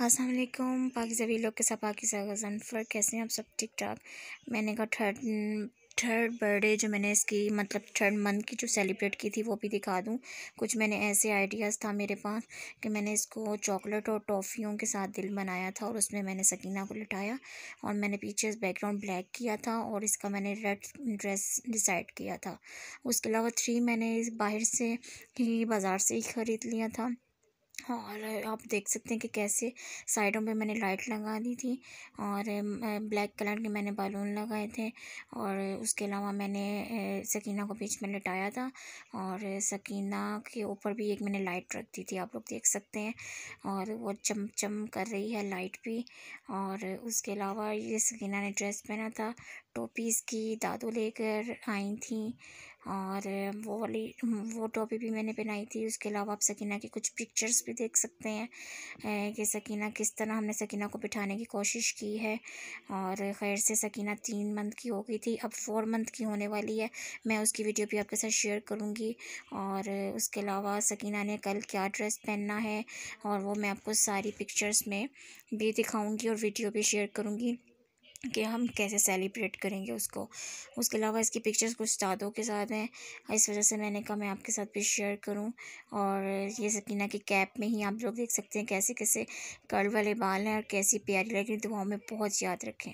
असलम पाकि सभी लोग के साथ पाकि गजनफर कैसे हैं आप सब ठीक ठाक मैंने कहा थर्ड थर्ड बर्थडे जो मैंने इसकी मतलब थर्ड मंथ की जो सेलिब्रेट की थी वो भी दिखा दूँ कुछ मैंने ऐसे आइडियाज़ था मेरे पास कि मैंने इसको चॉकलेट और टॉफ़ियों के साथ दिल बनाया था और उसमें मैंने सकीना को लिटाया और मैंने पीछे बैकग्राउंड ब्लैक किया था और इसका मैंने रेड ड्रेस डिसाइड किया था उसके अलावा थ्री मैंने बाहर से ही बाज़ार से ही ख़रीद लिया था और आप देख सकते हैं कि कैसे साइडों पे मैंने लाइट लगा दी थी और ब्लैक कलर के मैंने बलून लगाए थे और उसके अलावा मैंने सकीना को बीच में लटाया था और सकीना के ऊपर भी एक मैंने लाइट रख दी थी आप लोग देख सकते हैं और वो चम चम कर रही है लाइट भी और उसके अलावा ये सकीना ने ड्रेस पहना था टोपी इसकी दादू लेकर आई थी और वो वाली वो टॉपी भी मैंने पहनाई थी उसके अलावा आप सकीना की कुछ पिक्चर्स भी देख सकते हैं कि सकीना किस तरह हमने सकीना को बिठाने की कोशिश की है और खैर से सकीना तीन मंथ की हो गई थी अब फोर मंथ की होने वाली है मैं उसकी वीडियो भी आपके साथ शेयर करूँगी और उसके अलावा सकीना ने कल क्या ड्रेस पहनना है और वो मैं आपको सारी पिक्चर्स में भी दिखाऊँगी और वीडियो भी शेयर करूँगी कि हम कैसे सेलिब्रेट करेंगे उसको उसके अलावा इसकी पिक्चर्स कुछ दादों के साथ हैं इस वजह से मैंने कहा मैं आपके साथ भी शेयर करूं और ये सकीना की कैप में ही आप लोग देख सकते हैं कैसे कैसे कर्ल वाले बाल हैं और कैसी प्यारी लग रही दुआओं में बहुत याद रखें